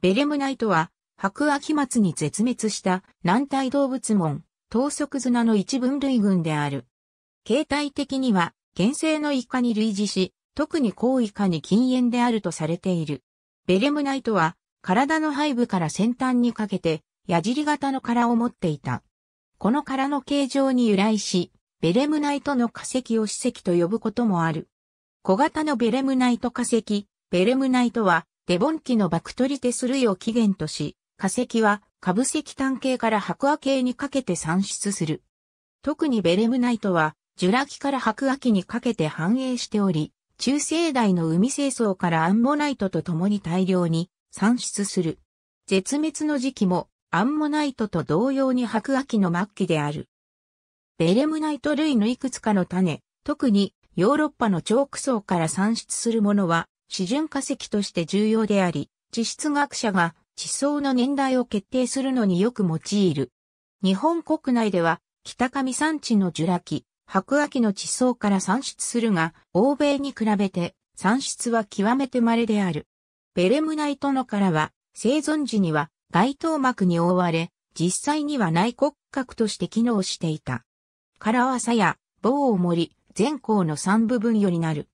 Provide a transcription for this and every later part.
ベレムナイトは、白亜紀末に絶滅した軟体動物門、等速綱の一分類群である。形態的には、原生のイカに類似し、特に高イカに禁煙であるとされている。ベレムナイトは、体の背部から先端にかけて、矢尻型の殻を持っていた。この殻の形状に由来し、ベレムナイトの化石を史跡と呼ぶこともある。小型のベレムナイト化石、ベレムナイトはデボン紀のバクトリテス類を起源とし、化石は株石炭系から白亜系にかけて産出する。特にベレムナイトは、ジュラ紀から白亜紀にかけて繁栄しており、中生代の海清掃からアンモナイトと共に大量に産出する。絶滅の時期もアンモナイトと同様に白亜紀の末期である。ベレムナイト類のいくつかの種、特にヨーロッパのチョーク層から産出するものは示準化石として重要であり、地質学者が地層の年代を決定するのによく用いる。日本国内では、北上山地のジュラ紀、白亜紀の地層から産出するが、欧米に比べて産出は極めて稀である。ベレムナイトのからは、生存時には外頭膜に覆われ、実際には内骨格として機能していた。殻は鞘、棒を盛り、前項の3部分よりなる。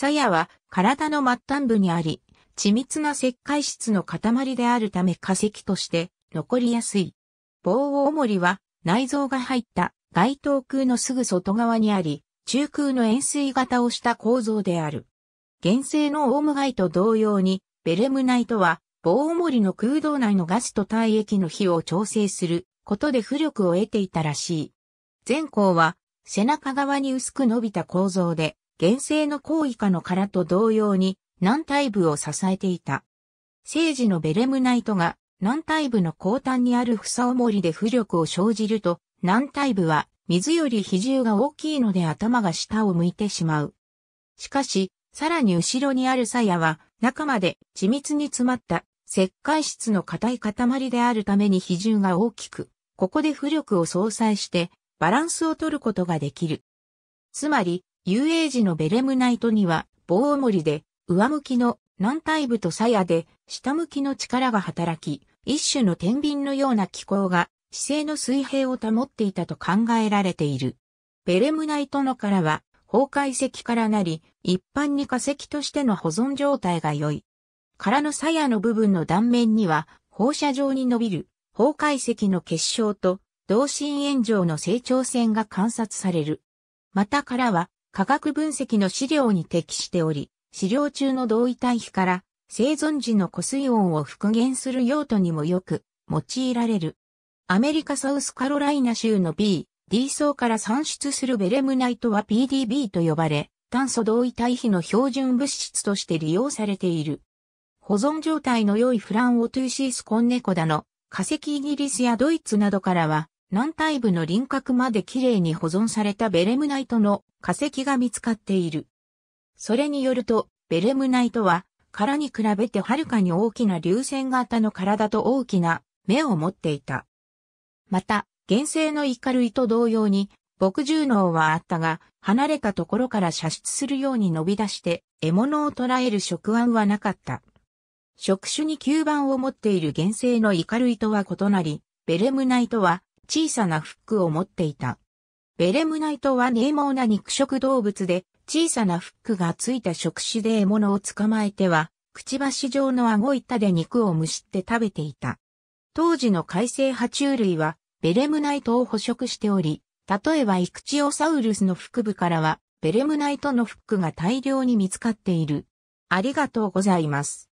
鞘は体の末端部にあり、緻密な石灰質の塊であるため化石として残りやすい。棒大りは内臓が入った外頭空のすぐ外側にあり、中空の円錐型をした構造である。原生のオウムガイと同様に、ベレムナイトは、棒重りの空洞内のガスと体液の比を調整することで浮力を得ていたらしい。前後は、背中側に薄く伸びた構造で、原生の高位下の殻と同様に軟体部を支えていた。生時のベレムナイトが軟体部の後端にある房おもりで浮力を生じると、軟体部は水より比重が大きいので頭が下を向いてしまう。しかし、さらに後ろにある鞘は中まで緻密に詰まった石灰質の硬い塊であるために比重が大きく、ここで浮力を相殺してバランスを取ることができる。つまり、遊泳時のベレムナイトには、棒重りで、上向きの軟体部と鞘で、下向きの力が働き、一種の天秤のような機構が、姿勢の水平を保っていたと考えられている。ベレムナイトの殻は、崩壊石からなり、一般に化石としての保存状態が良い。殻の鞘の部分の断面には、放射状に伸びる、崩壊石の結晶と、同心円状の成長線が観察される。また殻は、科学分析の資料に適しており、資料中の同位対比から生存時の湖水温を復元する用途にもよく用いられる。アメリカサウスカロライナ州の B、D 層から産出するベレムナイトは PDB と呼ばれ、炭素同位対比の標準物質として利用されている。保存状態の良いフランオトゥーシースコンネコダの化石イギリスやドイツなどからは軟体部の輪郭まで綺麗に保存されたベレムナイトの化石が見つかっている。それによると、ベレムナイトは、殻に比べてはるかに大きな流線型の体と大きな目を持っていた。また、原生のイカ類と同様に、牧獣脳はあったが、離れたところから射出するように伸び出して、獲物を捕らえる触腕はなかった。触手に吸盤を持っている原生のイカ類とは異なり、ベレムナイトは小さなフックを持っていた。ベレムナイトは冷猛な肉食動物で、小さなフックがついた触手で獲物を捕まえては、くちばし状の顎板で肉をむしって食べていた。当時の海生爬虫類は、ベレムナイトを捕食しており、例えばイクチオサウルスの腹部からは、ベレムナイトのフックが大量に見つかっている。ありがとうございます。